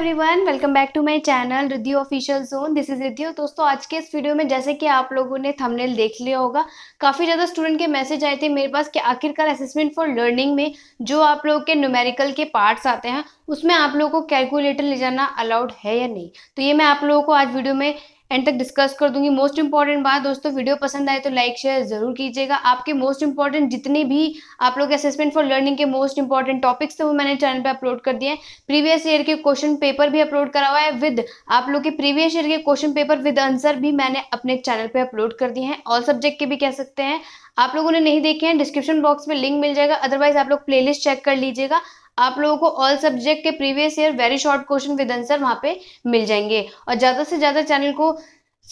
one welcome back to my channel Riddhi official zone this is Riddhi दोस्तों आज के इस वीडियो में जैसे कि आप लोगों ने थंबनेल देख लिया होगा काफ़ी ज़्यादा स्टूडेंट के मैसेज आए थे मेरे पास कि आखिरकार असेसमेंट फॉर लर्निंग में जो आप लोगों के न्यूमेरिकल के पार्ट्स आते हैं उसमें आप लोगों को कैलकुलेटर ले जाना अलाउड है या नहीं तो ये मैं आप लोगों को आज वीडियो में एंड तक डिस्कस कर दूंगी मोस्ट इंपॉर्टेंट बात दोस्तों वीडियो पसंद आए तो लाइक शेयर जरूर कीजिएगा आपके मोस्ट इंपॉर्टेंट जितने भी आप लोग असेसमेंट फॉर लर्निंग के मोस्ट इंपॉर्टेंट टॉपिक्स थे वो मैंने चैनल पे अपलोड कर दिए हैं प्रीवियस ईयर के क्वेश्चन पेपर भी अपलोड करा हुआ है विद आप लोग के प्रीवियस ईयर के क्वेश्चन पेपर विद आंसर भी मैंने अपने चैनल पर अपलोड कर दिए हैं ऑल सब्जेक्ट के भी कह सकते हैं आप लोगों ने नहीं देखे हैं डिस्क्रिप्शन बॉक्स में लिंक मिल जाएगा अदरवाइज आप लोग प्लेलिस्ट चेक कर लीजिएगा आप लोगों को ऑल सब्जेक्ट के previous year very short question with answer वहाँ पे मिल जाएंगे और ज़्यादा से ज़्यादा चैनल को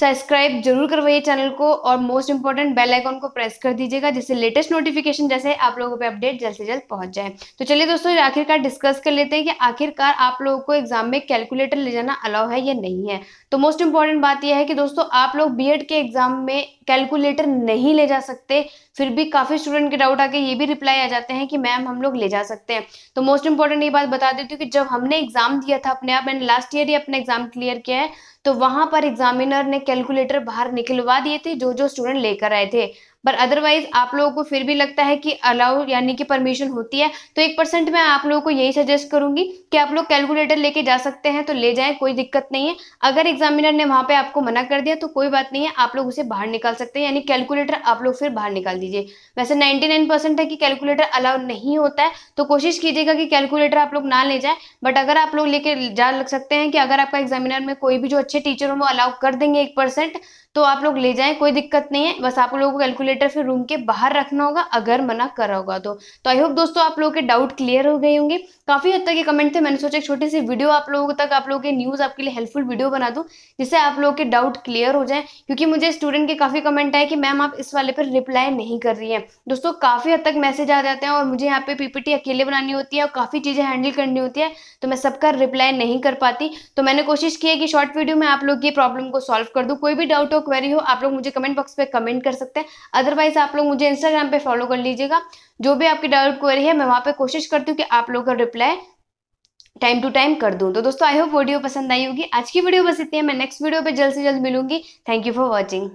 सब्सक्राइब जरूर करवाइए चैनल को और मोस्ट इंपॉर्टेंट बेल आइकॉन को प्रेस कर दीजिएगा जिससे लेटेस्ट नोटिफिकेशन जैसे आप लोगों पे अपडेट जल्द से जल्द पहुंच जाए तो चलिए दोस्तों आखिरकार डिस्कस कर लेते हैं कि आखिरकार आप लोगों को एग्जाम में कैलकुलेटर ले जाना अलाउ है या नहीं है तो मोस्ट इंपॉर्टेंट बात यह है कि दोस्तों आप लोग बी के एग्जाम में कैलकुलेटर नहीं ले जा सकते फिर भी काफ़ी स्टूडेंट के डाउट आके ये भी रिप्लाई आ जाते हैं कि मैम हम लोग ले जा सकते हैं तो मोस्ट इंपॉर्टेंट ये बात बता देती हूँ कि जब हमने एग्जाम दिया था अपने आप मैंने लास्ट ईयर ही अपना एग्जाम क्लियर किया है तो वहां पर एग्जामिनर ने कैलकुलेटर बाहर निकलवा दिए थे जो जो स्टूडेंट लेकर आए थे बट अदरवाइज आप लोगों को फिर भी लगता है कि अलाउ यानी कि परमिशन होती है तो एक परसेंट मैं आप लोगों को यही सजेस्ट करूंगी कि आप लोग कैलकुलेटर लेके जा सकते हैं तो ले जाएं कोई दिक्कत नहीं है अगर एग्जामिनर ने वहां पे आपको मना कर दिया तो कोई बात नहीं है आप लोग उसे बाहर निकाल सकते हैं यानी कैलकुलेटर आप लोग फिर बाहर निकाल दीजिए वैसे नाइन्टी है कि कैलकुलेटर अलाउ नहीं होता है तो कोशिश कीजिएगा कि कैलकुलेटर आप लोग ना ले जाए बट अगर आप लोग लेके जा लग सकते हैं कि अगर आपका एग्जामिनर में कोई भी जो अच्छे टीचर हो वो अलाउ कर देंगे एक तो आप लोग ले जाए कोई दिक्कत नहीं है बस आप लोगों को कैलकुलेटर कैलकुलेटर फिर रूम के बाहर रखना होगा अगर मना करा होगा तो तो आई होप दोस्तों आप लोगों के डाउट क्लियर हो गए होंगे काफ़ी हद तक ये कमेंट थे मैंने सोचा एक छोटी सी वीडियो आप लोगों तक आप लोगों के न्यूज़ आपके लिए हेल्पफुल वीडियो बना दूँ जिससे आप लोगों के डाउट क्लियर हो जाए क्योंकि मुझे स्टूडेंट के काफ़ी कमेंट आए कि मैम आप इस वाले पर रिप्लाई नहीं कर रही हैं दोस्तों काफ़ी हद तक मैसेज आ जाते हैं और मुझे यहाँ पे पीपीटी अकेले बनानी होती है और काफ़ी चीज़ें हैंडल करनी होती है तो मैं सबका रिप्लाई नहीं कर पाती तो मैंने कोशिश की है कि शॉर्ट वीडियो में आप लोग ये प्रॉब्लम को सॉल्व कर दूँ कोई भी डाउट हो क्वेरी हो आप लोग मुझे कमेंट बॉक्स पर कमेंट कर सकते हैं अदरवाइज आप लोग मुझे इंस्टाग्राम पे फॉलो कर लीजिएगा जो भी आपकी डाउट क्वेरी है मैं वहाँ पे कोशिश करती हूँ कि आप लोगों का रिप्लाई टाइम टू टाइम कर दूँ तो दोस्तों आई होप वीडियो पसंद आई होगी आज की वीडियो बस इतनी है मैं नेक्स्ट वीडियो पर जल्द से जल्द मिलूंगी थैंक यू फॉर वॉचिंग